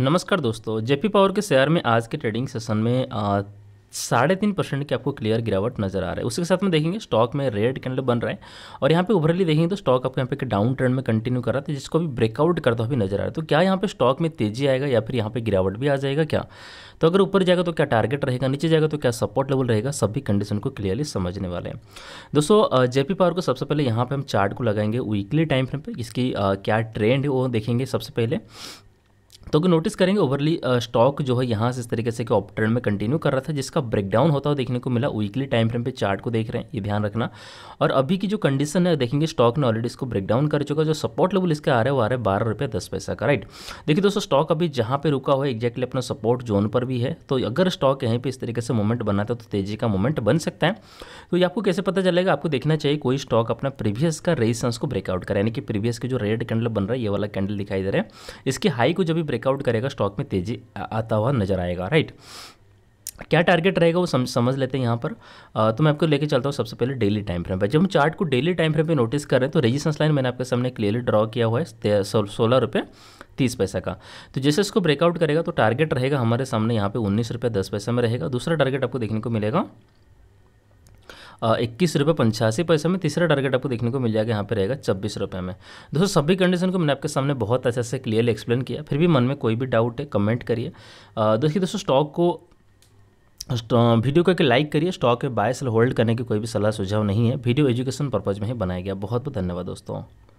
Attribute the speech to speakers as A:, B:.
A: नमस्कार दोस्तों JP power के शेयर में आज के ट्रेडिंग सेशन में साढ़े तीन परसेंट की आपको क्लियर गिरावट नजर आ रहा है उसके साथ में देखेंगे स्टॉक में रेड कैंडल बन रहा है और यहाँ पे उभरली देखेंगे तो स्टॉक आपके यहाँ पे डाउन ट्रेंड में कंटिन्यू कर रहा था जिसको भी ब्रेकआउट करता हुआ नजर आ रहा है तो क्या यहाँ पे स्टॉक में तेजी आएगा या फिर यहाँ पे गिरावट भी आ जाएगा क्या तो अगर ऊपर जाएगा तो क्या टारगेट रहेगा नीचे जाएगा तो क्या सपोर्ट लेवल रहेगा सभी कंडीशन को क्लियरली समझने वाले हैं दोस्तों जेपी पावर को सबसे पहले यहाँ पर हम चार्ट को लगाएंगे वीकली टाइम फ्रेम पर इसकी क्या ट्रेंड है वो देखेंगे सबसे पहले तो अगर नोटिस करेंगे ओवरली स्टॉक जो है यहाँ से इस तरीके से ऑप ट्रेंड में कंटिन्यू कर रहा था जिसका ब्रेकडाउन होता हुआ देखने को मिला वीकली टाइम फ्रेम पे चार्ट को देख रहे हैं ये ध्यान रखना और अभी की जो कंडीशन है देखेंगे स्टॉक ने ऑलरेडी इसको ब्रेकडाउन कर चुका जो सपोर्ट लेवल इसके आ रहे हैं वो आ रहे बारह रुपये दस पैसा का राइट देखिए दोस्तों स्टॉक अभी जहाँ पर रुका हुआ है एक्जैक्टली अपना सपोर्ट जोन पर भी है तो अगर स्टॉक यहीं पर इस तरीके से मूवमेंट बनाता है तो तेजी का मूवमेंट बन सकता है तो ये आपको कैसे पता चलेगा आपको देखना चाहिए कोई स्टॉक अपना प्रीवियस का रेजिस्टेंस को ब्रेकआउट करें यानी कि प्रीवियस के जो रेड कैंडल बन रहा है ये वाला कैंडल दिखाई दे रहा है इसकी हाई को जब भी ब्रेक ब्रेकआउट करेगा स्टॉक में तेज़ी आता हुआ नजर आएगा राइट क्या टारगेट रहेगा वो समझ लेते हैं यहाँ पर आ, तो मैं आपको लेके चलता हूँ सबसे पहले डेली टाइम फ्रेम पर जब हम चार्ट को डेली टाइम फ्रेम पे नोटिस कर रहे हैं तो रेजिस्टेंस लाइन मैंने आपके सामने क्लियरली ड्रॉ किया हुआ है सोलह रुपये तीस पैसा का तो जैसे इसको ब्रेकआउट करेगा तो टारगेट रहेगा हमारे सामने यहाँ पे उन्नीस रुपये दस पैसे में रहेगा दूसरा टारगेट आपको देखने को मिलेगा इक्कीस रुपये पंचासी पैसे में तीसरा टारगेट आपको देखने को मिल जाएगा यहाँ पर रहेगा छब्बीस रुपये में दोस्तों सभी कंडीशन को मैंने आपके सामने बहुत अच्छे से क्लियरली एक्सप्लेन किया फिर भी मन में कोई भी डाउट है कमेंट करिए देखिए दोस्तों स्टॉक को वीडियो को एक लाइक करिए स्टॉक के बाय सेल होल्ड करने की कोई भी सलाह सुझाव नहीं है वीडियो एजुकेशन पर्पज़ में ही बनाया गया बहुत बहुत धन्यवाद दोस्तों